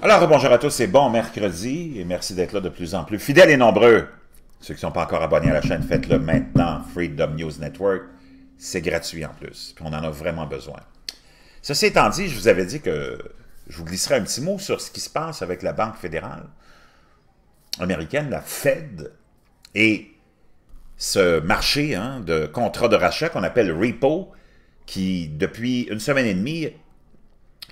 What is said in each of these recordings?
Alors, bonjour à tous et bon mercredi, et merci d'être là de plus en plus fidèles et nombreux. Ceux qui ne sont pas encore abonnés à la chaîne, faites-le maintenant, Freedom News Network. C'est gratuit en plus, puis on en a vraiment besoin. Ceci étant dit, je vous avais dit que je vous glisserais un petit mot sur ce qui se passe avec la Banque fédérale américaine, la Fed, et ce marché hein, de contrats de rachat qu'on appelle repo, qui depuis une semaine et demie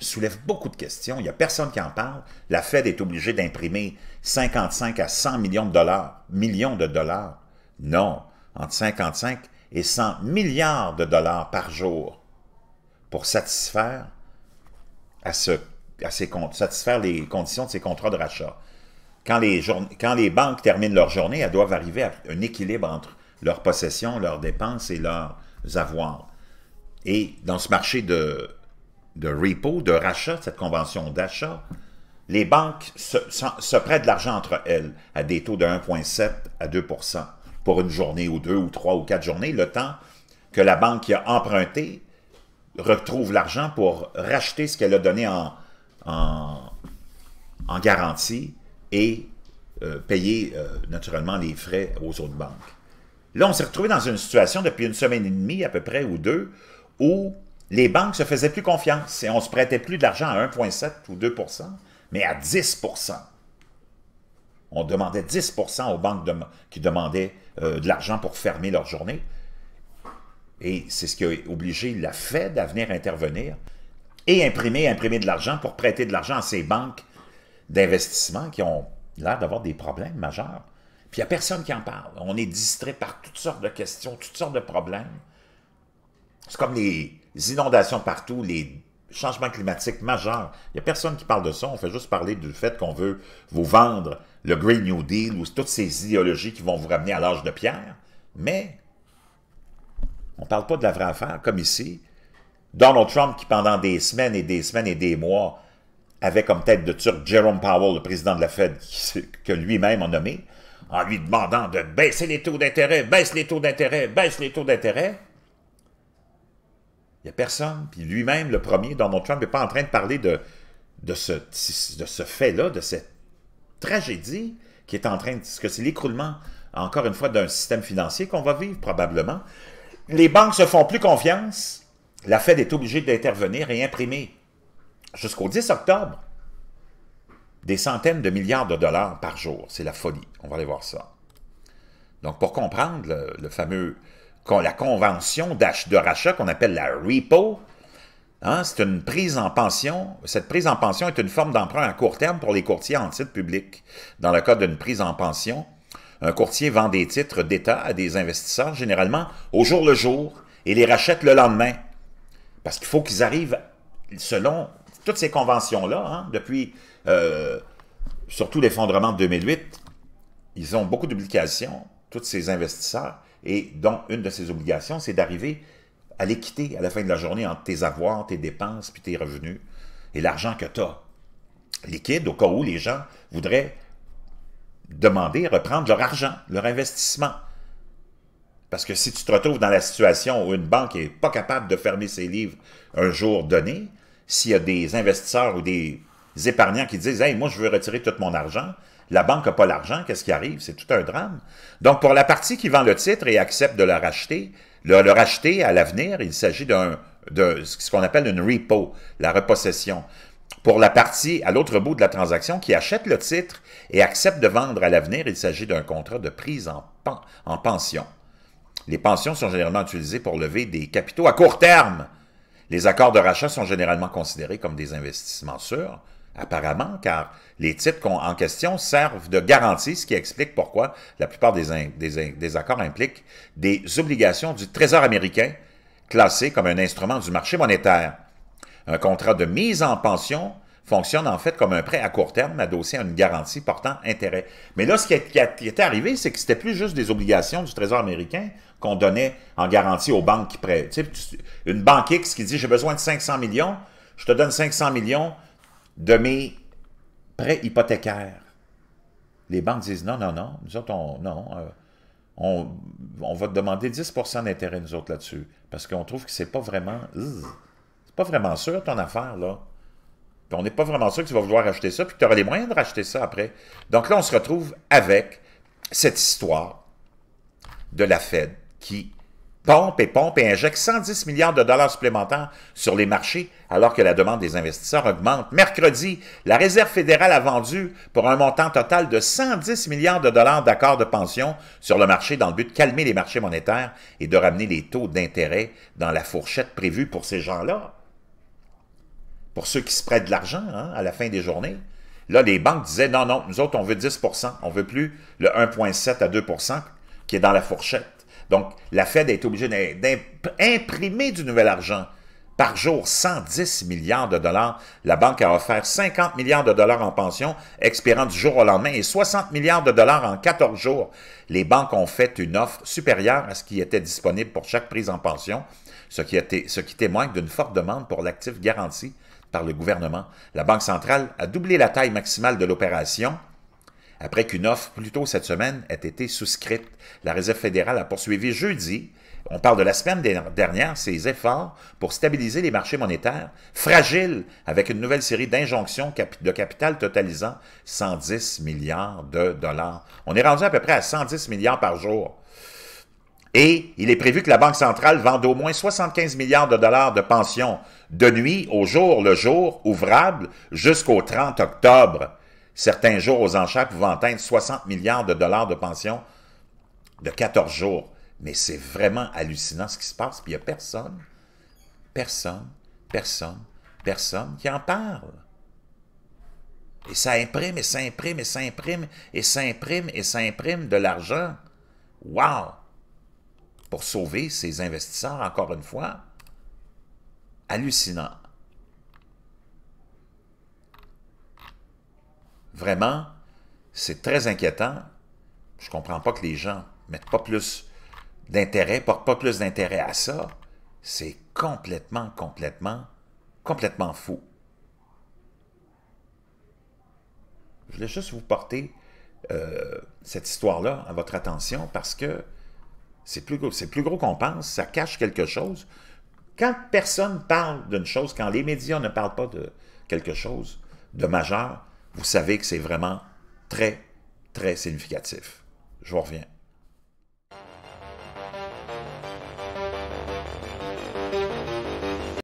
soulève beaucoup de questions. Il n'y a personne qui en parle. La Fed est obligée d'imprimer 55 à 100 millions de dollars. Millions de dollars? Non, entre 55 et 100 milliards de dollars par jour pour satisfaire, à ce, satisfaire les conditions de ces contrats de rachat. Quand les, banques terminent leur journée, elles doivent arriver à un équilibre entre leurs possessions, leurs dépenses et leurs avoirs. Et dans ce marché de, repo, de rachat, cette convention d'achat, les banques se, prêtent de l'argent entre elles à des taux de 1,7 à 2 pour une journée ou deux ou trois ou quatre journées, le temps que la banque qui a emprunté retrouve l'argent pour racheter ce qu'elle a donné en, garantie et euh, payer euh, naturellement les frais aux autres banques. Là, on s'est retrouvé dans une situation depuis une semaine et demie à peu près ou deux où les banques se faisaient plus confiance et on se prêtait plus de l'argent à 1,7 ou 2 mais à 10 On demandait 10 aux banques qui demandaient euh, de l'argent pour fermer leur journée. Et c'est ce qui a obligé la Fed à venir intervenir et imprimer, imprimer de l'argent pour prêter de l'argent à ces banques d'investissements qui ont l'air d'avoir des problèmes majeurs. Puis il n'y a personne qui en parle. On est distrait par toutes sortes de questions, toutes sortes de problèmes. C'est comme les inondations partout, les changements climatiques majeurs. Il n'y a personne qui parle de ça. On fait juste parler du fait qu'on veut vous vendre le Green New Deal ou toutes ces idéologies qui vont vous ramener à l'âge de pierre. Mais on ne parle pas de la vraie affaire, comme ici. Donald Trump qui, pendant des semaines et des semaines et des mois, avait comme tête de turc Jerome Powell, le président de la Fed, que lui-même a nommé, en lui demandant de baisser les taux d'intérêt, baisse les taux d'intérêt, baisse les taux d'intérêt. Il n'y a personne. Puis lui-même, le premier, Donald Trump, n'est pas en train de parler de, de ce, de ce fait-là, de cette tragédie qui est en train de... Parce que c'est l'écroulement, encore une fois, d'un système financier qu'on va vivre probablement. Les banques se font plus confiance. La Fed est obligée d'intervenir et imprimer jusqu'au 10 octobre, des centaines de milliards de dollars par jour. C'est la folie. On va aller voir ça. Donc, pour comprendre le, fameux, la convention de rachat qu'on appelle la repo, hein, c'est une prise en pension. Cette prise en pension est une forme d'emprunt à court terme pour les courtiers en titre public. Dans le cas d'une prise en pension, un courtier vend des titres d'État à des investisseurs, généralement au jour le jour, et les rachète le lendemain. Parce qu'il faut qu'ils arrivent selon toutes ces conventions-là, hein, depuis euh, surtout l'effondrement de 2008, ils ont beaucoup d'obligations, tous ces investisseurs, et dont une de ces obligations, c'est d'arriver à l'équité à la fin de la journée entre tes avoirs, tes dépenses, puis tes revenus, et l'argent que tu as liquide, au cas où les gens voudraient demander, reprendre leur argent, leur investissement. Parce que si tu te retrouves dans la situation où une banque n'est pas capable de fermer ses livres un jour donné, s'il y a des investisseurs ou des épargnants qui disent Hey, moi, je veux retirer tout mon argent. La banque n'a pas l'argent, qu'est-ce qui arrive? C'est tout un drame. Donc, pour la partie qui vend le titre et accepte de le racheter, le, racheter à l'avenir, il s'agit d'un de ce qu'on appelle une repo, la repossession. Pour la partie à l'autre bout de la transaction qui achète le titre et accepte de vendre à l'avenir, il s'agit d'un contrat de prise en pension. Les pensions sont généralement utilisées pour lever des capitaux à court terme les accords de rachat sont généralement considérés comme des investissements sûrs, apparemment, car les titres en question servent de garantie, ce qui explique pourquoi la plupart des, des accords impliquent des obligations du Trésor américain classées comme un instrument du marché monétaire. Un contrat de mise en pension fonctionne en fait comme un prêt à court terme adossé à une garantie portant intérêt. Mais là, ce qui, était arrivé, c'est que c'était plus juste des obligations du Trésor américain qu'on donnait en garantie aux banques qui prêtent. une banque X qui dit « j'ai besoin de 500 millions, je te donne 500 millions de mes prêts hypothécaires ». Les banques disent « non, non, non, nous autres, on, non, euh, on, va te demander 10 d'intérêt, nous autres, là-dessus, parce qu'on trouve que c'est pas vraiment... c'est pas vraiment sûr, ton affaire, là on n'est pas vraiment sûr que tu vas vouloir acheter ça, puis que tu auras les moyens de racheter ça après. Donc là, on se retrouve avec cette histoire de la Fed qui pompe et pompe et injecte 110 milliards de dollars supplémentaires sur les marchés alors que la demande des investisseurs augmente. Mercredi, la Réserve fédérale a vendu pour un montant total de 110 milliards de dollars d'accords de pension sur le marché dans le but de calmer les marchés monétaires et de ramener les taux d'intérêt dans la fourchette prévue pour ces gens-là pour ceux qui se prêtent de l'argent hein, à la fin des journées. Là, les banques disaient, non, non, nous autres, on veut 10 on veut plus le 1,7 à 2 qui est dans la fourchette. Donc, la Fed est obligée d'imprimer du nouvel argent. Par jour, 110 milliards de dollars. La banque a offert 50 milliards de dollars en pension, expirant du jour au lendemain, et 60 milliards de dollars en 14 jours. Les banques ont fait une offre supérieure à ce qui était disponible pour chaque prise en pension, ce qui, ce qui témoigne d'une forte demande pour l'actif garanti par le gouvernement, la Banque centrale a doublé la taille maximale de l'opération après qu'une offre plus tôt cette semaine ait été souscrite. La Réserve fédérale a poursuivi jeudi, on parle de la semaine dernière, ses efforts pour stabiliser les marchés monétaires, fragiles avec une nouvelle série d'injonctions de capital totalisant 110 milliards de dollars. On est rendu à peu près à 110 milliards par jour. Et il est prévu que la Banque centrale vende au moins 75 milliards de dollars de pensions de nuit au jour le jour, ouvrable jusqu'au 30 octobre. Certains jours aux enchères pouvant atteindre 60 milliards de dollars de pension de 14 jours. Mais c'est vraiment hallucinant ce qui se passe, puis il n'y a personne, personne, personne, personne qui en parle. Et ça imprime, et ça imprime, et ça imprime, et ça imprime, et ça imprime de l'argent. Wow! Pour sauver ces investisseurs, encore une fois hallucinant. Vraiment, c'est très inquiétant. Je comprends pas que les gens mettent pas plus d'intérêt, portent pas plus d'intérêt à ça. C'est complètement, complètement, complètement fou. Je voulais juste vous porter euh, cette histoire-là à votre attention parce que c'est plus gros, plus gros qu'on pense, ça cache quelque chose. Quand personne parle d'une chose, quand les médias ne parlent pas de quelque chose de majeur, vous savez que c'est vraiment très, très significatif. Je vous reviens.